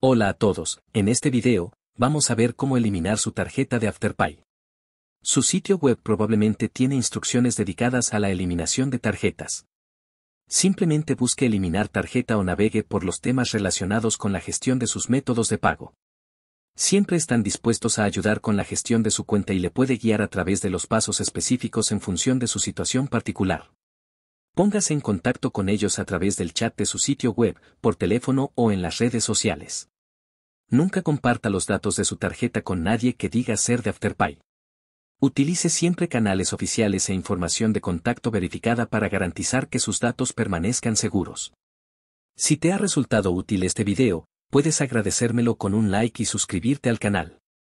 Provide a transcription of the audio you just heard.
Hola a todos, en este video, vamos a ver cómo eliminar su tarjeta de Afterpay. Su sitio web probablemente tiene instrucciones dedicadas a la eliminación de tarjetas. Simplemente busque eliminar tarjeta o navegue por los temas relacionados con la gestión de sus métodos de pago. Siempre están dispuestos a ayudar con la gestión de su cuenta y le puede guiar a través de los pasos específicos en función de su situación particular. Póngase en contacto con ellos a través del chat de su sitio web, por teléfono o en las redes sociales. Nunca comparta los datos de su tarjeta con nadie que diga ser de Afterpay. Utilice siempre canales oficiales e información de contacto verificada para garantizar que sus datos permanezcan seguros. Si te ha resultado útil este video, puedes agradecérmelo con un like y suscribirte al canal.